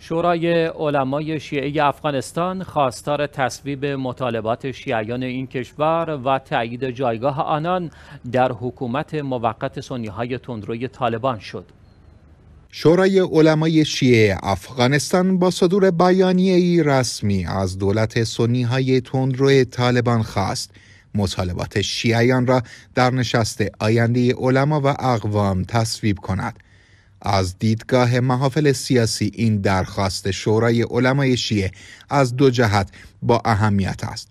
شورای علمای شیعه افغانستان خواستار تصویب مطالبات شیعیان این کشور و تایید جایگاه آنان در حکومت موقت سنیهای تندروی طالبان شد. شورای علمای شیعه افغانستان با صدور بیانیه ای رسمی از دولت سنی های طالبان خواست مطالبات شیعیان را در نشست آینده علما و اقوام تصویب کند از دیدگاه محافل سیاسی این درخواست شورای علمای شیعه از دو جهت با اهمیت است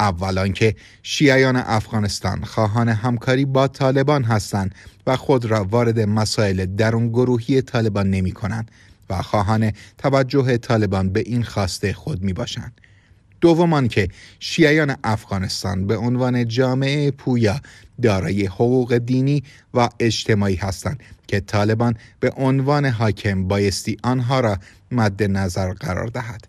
اول که شیعیان افغانستان خواهان همکاری با طالبان هستند و خود را وارد مسائل درون گروهی طالبان نمی کنند و خواهان توجه طالبان به این خواسته خود می باشند. دومان که شیعیان افغانستان به عنوان جامعه پویا دارای حقوق دینی و اجتماعی هستند که طالبان به عنوان حاکم بایستی آنها را مد نظر قرار دهد.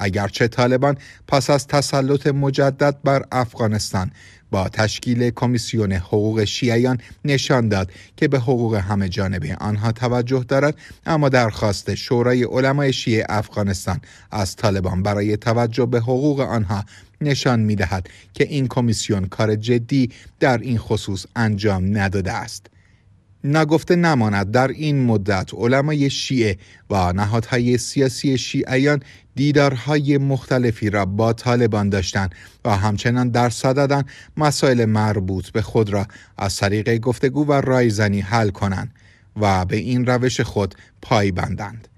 اگرچه طالبان پس از تسلط مجدد بر افغانستان با تشکیل کمیسیون حقوق شیعیان نشان داد که به حقوق همه جانبه آنها توجه دارد اما درخواست شورای علمای شیعه افغانستان از طالبان برای توجه به حقوق آنها نشان می دهد که این کمیسیون کار جدی در این خصوص انجام نداده است. نگفته نماند در این مدت علمای شیعه و نهادهای سیاسی شیعیان دیدارهای مختلفی را با طالبان داشتند و همچنان در صددن مسائل مربوط به خود را از طریق گفتگو و رایزنی حل کنند و به این روش خود پایبندند.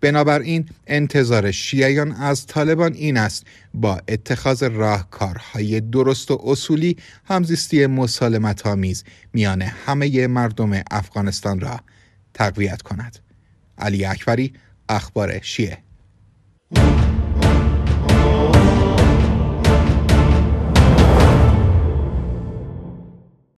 بنابراین انتظار شیعیان از طالبان این است با اتخاذ راهکارهای درست و اصولی همزیستی مسالمت آمیز میان همه مردم افغانستان را تقویت کند علی اکبری اخبار شیعه